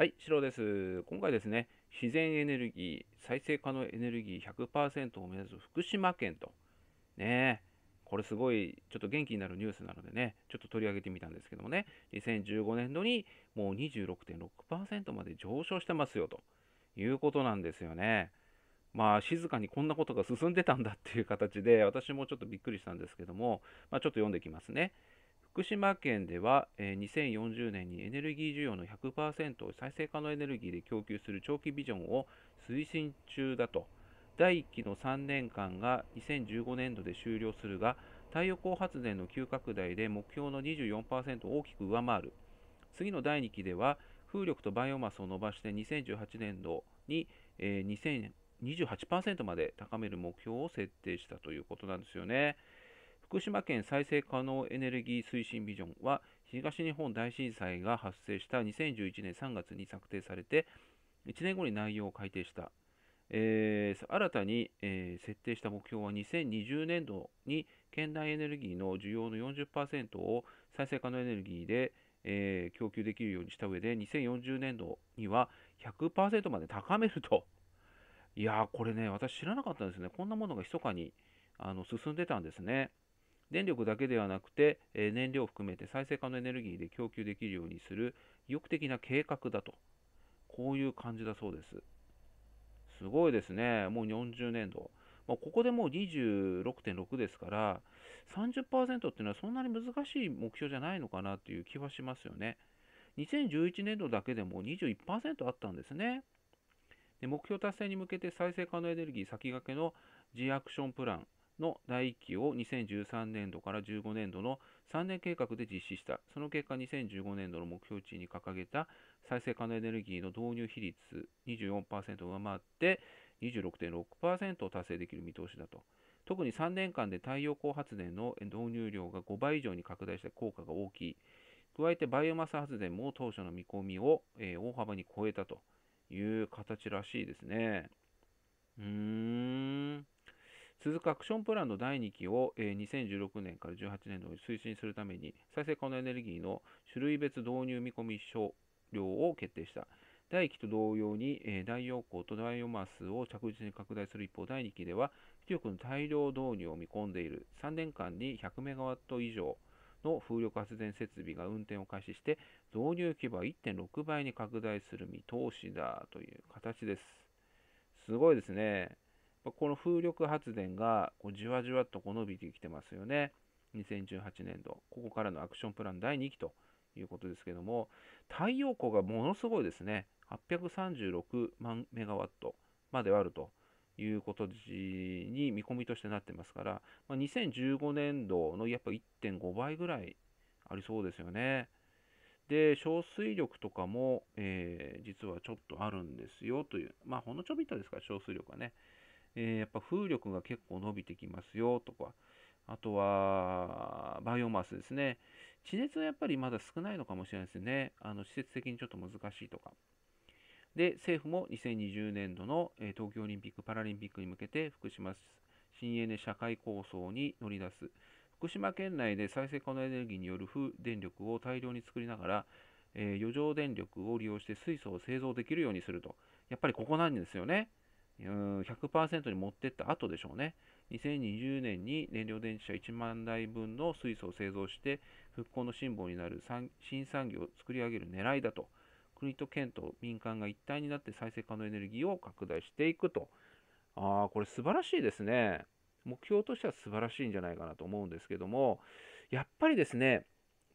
はい、シロです。今回ですね、自然エネルギー、再生可能エネルギー100%を目指す福島県と、ねこれすごいちょっと元気になるニュースなのでね、ちょっと取り上げてみたんですけどもね、2015年度にもう26.6%まで上昇してますよということなんですよね。まあ静かにこんなことが進んでたんだっていう形で、私もちょっとびっくりしたんですけども、まあ、ちょっと読んできますね。福島県では、え2040年にエネルギー需要の100%を再生可能エネルギーで供給する長期ビジョンを推進中だと第1期の3年間が2015年度で終了するが太陽光発電の急拡大で目標の24%を大きく上回る次の第2期では風力とバイオマスを伸ばして2018年度に、え28%まで高める目標を設定したということなんですよね。福島県再生可能エネルギー推進ビジョンは東日本大震災が発生した2011年3月に策定されて1年後に内容を改定した、えー、新たに、えー、設定した目標は2020年度に県内エネルギーの需要の40%を再生可能エネルギーで、えー、供給できるようにした上で2040年度には100%まで高めるといやーこれね私知らなかったんですねこんなものが密かにあの進んでたんですね電力だけではなくて、え燃料を含めて再生可能エネルギーで供給できるようにする意欲的な計画だと。こういう感じだそうです。すごいですね。もう40年度。まあ、ここでもう26.6ですから30%っていうのはそんなに難しい目標じゃないのかなっていう気はしますよね。2011年度だけでも21%あったんですね。で目標達成に向けて再生可能エネルギー先駆けの G アクションプランの第1期を2013年度から15年度の3年計画で実施した。その結果、2015年度の目標値に掲げた再生可能エネルギーの導入比率24%を上回って26.6%を達成できる見通しだと。特に3年間で太陽光発電の導入量が5倍以上に拡大した効果が大きい。加えてバイオマス発電も当初の見込みを、えー、大幅に超えたという形らしいですね。うーん。続くアクションプランの第2期を、2016年から18年度に推進するために再生可能エネルギーの種類別導入見込み少量を決定した。第1期と同様に、大陽光と大イオマスを着実に拡大する一方、第2期では出力の大量導入を見込んでいる3年間に100メガワット以上の風力発電設備が運転を開始して、導入規模は1.6倍に拡大する見通しだという形です。すごいですね。この風力発電がこうじわじわとこう伸びてきてますよね。2018年度、ここからのアクションプラン第2期ということですけども、太陽光がものすごいですね。836万メガワットまであるということに見込みとしてなってますから、まあ、2015年度のやっぱ1.5倍ぐらいありそうですよね。で、小水力とかも、えー、実はちょっとあるんですよという、まあ、ほんのちょびっとですから、小水力はね。えー、やっぱ風力が結構伸びてきますよとか、あとは、バイオマスですね。地熱はやっぱりまだ少ないのかもしれないですね。あの、施設的にちょっと難しいとか。で、政府も2020年度の東京オリンピック・パラリンピックに向けて、福島新エネ社会構想に乗り出す。福島県内で再生可能エネルギーによる風電力を大量に作りながら、えー、余剰電力を利用して水素を製造できるようにすると。やっぱりここなんですよね。100%に持ってった後でしょうね。2020年に燃料電池車1万台分の水素を製造して復興の辛抱になる新産業を作り上げる狙いだと国と県と民間が一体になって再生可能エネルギーを拡大していくとああこれ素晴らしいですね目標としては素晴らしいんじゃないかなと思うんですけどもやっぱりですね、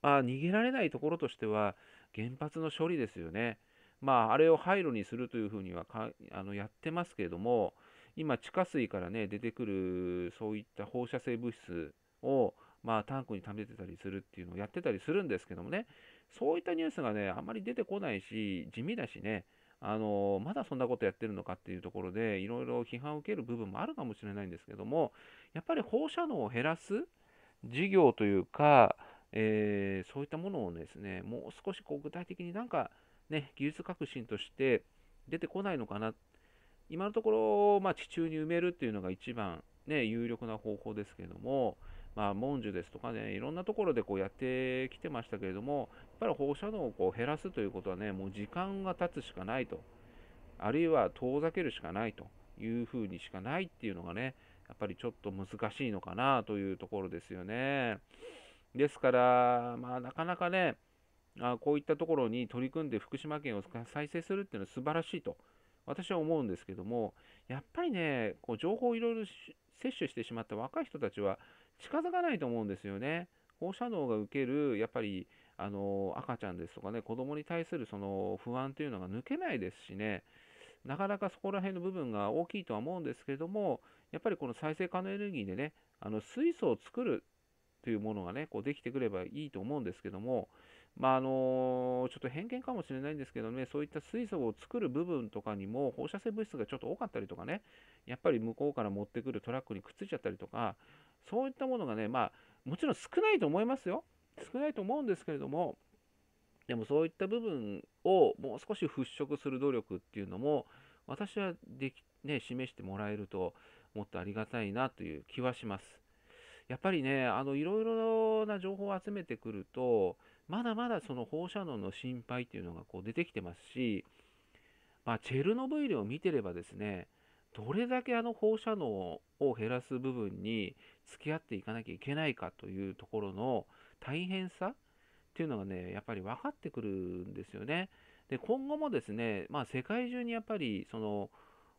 まあ、逃げられないところとしては原発の処理ですよね。まあ、あれを廃炉にするというふうにはあのやってますけれども、今、地下水からね、出てくるそういった放射性物質を、まあ、タンクに溜めてたりするっていうのをやってたりするんですけどもね、そういったニュースがね、あんまり出てこないし、地味だしね、あのまだそんなことやってるのかっていうところで、いろいろ批判を受ける部分もあるかもしれないんですけども、やっぱり放射能を減らす事業というか、えー、そういったものをですね、もう少しこう具体的になんかね、技術革新として出てこないのかな。今のところ、まあ、地中に埋めるっていうのが一番、ね、有力な方法ですけれども、まあ、文殊ですとかね、いろんなところでこうやってきてましたけれども、やっぱり放射能をこう減らすということはね、もう時間が経つしかないと、あるいは遠ざけるしかないというふうにしかないっていうのがね、やっぱりちょっと難しいのかなというところですよね。ですから、まあ、なかなかね、あこういったところに取り組んで福島県を再生するっていうのは素晴らしいと私は思うんですけどもやっぱりねこう情報をいろいろ摂取してしまった若い人たちは近づかないと思うんですよね。放射能が受けるやっぱりあの赤ちゃんですとかね子供に対するその不安というのが抜けないですしねなかなかそこら辺の部分が大きいとは思うんですけれどもやっぱりこの再生可能エネルギーでねあの水素を作るというものがねこうできてくればいいと思うんですけどもまあ、あのちょっと偏見かもしれないんですけどね、そういった水素を作る部分とかにも放射性物質がちょっと多かったりとかね、やっぱり向こうから持ってくるトラックにくっついちゃったりとか、そういったものがね、まあ、もちろん少ないと思いますよ、少ないと思うんですけれども、でもそういった部分をもう少し払拭する努力っていうのも、私はでき、ね、示してもらえると、もっとありがたいなという気はします。やっぱりね、あのいろいろな情報を集めてくると、まだまだその放射能の心配というのがこう出てきてますし、まあ、チェルノブイリを見てればですね、どれだけあの放射能を減らす部分に付き合っていかなきゃいけないかというところの大変さっていうのがね、やっぱり分かってくるんですよね。で、今後もですね、まあ、世界中にやっぱりその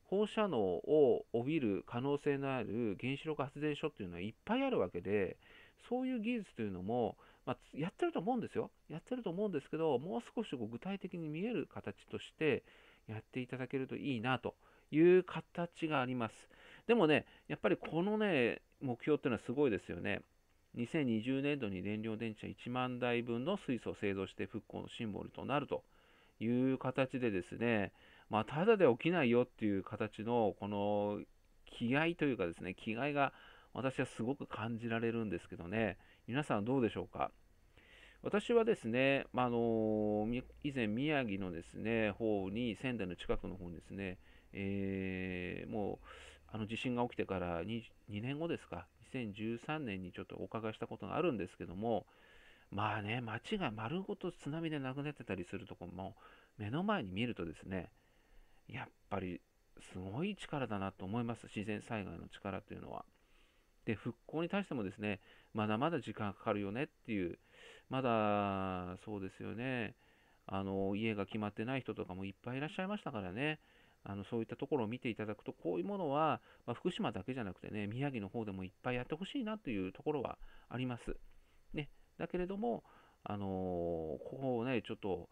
放射能を帯びる可能性のある原子力発電所っていうのはいっぱいあるわけで、そういう技術というのも、まあ、やってると思うんですよ。やってると思うんですけど、もう少しこう具体的に見える形としてやっていただけるといいなという形があります。でもね、やっぱりこのね、目標っていうのはすごいですよね。2020年度に燃料電池は1万台分の水素を製造して復興のシンボルとなるという形でですね、まあ、ただで起きないよっていう形のこの気合というかですね、気概が私はすごく感じられるんですけどね、皆さんどうでしょうか。私はですね、まあの以前宮城のですね方に仙台の近くの方にですね、えー、もうあの地震が起きてから 2, 2年後ですか2013年にちょっとお伺いしたことがあるんですけどもまあね町が丸ごと津波でなくなってたりするとこも目の前に見るとですねやっぱりすごい力だなと思います自然災害の力というのは。で、復興に対してもですね、まだまだ時間かかるよねっていう、まだ、そうですよね、あの、家が決まってない人とかもいっぱいいらっしゃいましたからね、あのそういったところを見ていただくと、こういうものは、まあ、福島だけじゃなくてね、宮城の方でもいっぱいやってほしいなというところはあります。ね、だけれども、あのここをね、ちょっと、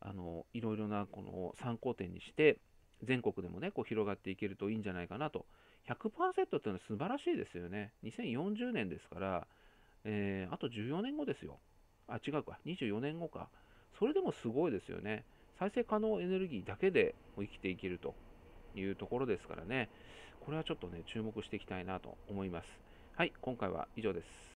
あのいろいろなこの参考点にして、全国でもね、こう広がっていけるといいんじゃないかなと100%っていうのは素晴らしいですよね。2040年ですから、えー、あと14年後ですよ。あ、違うか、24年後か。それでもすごいですよね。再生可能エネルギーだけで生きていけるというところですからね。これはちょっとね、注目していきたいなと思います。はい、今回は以上です。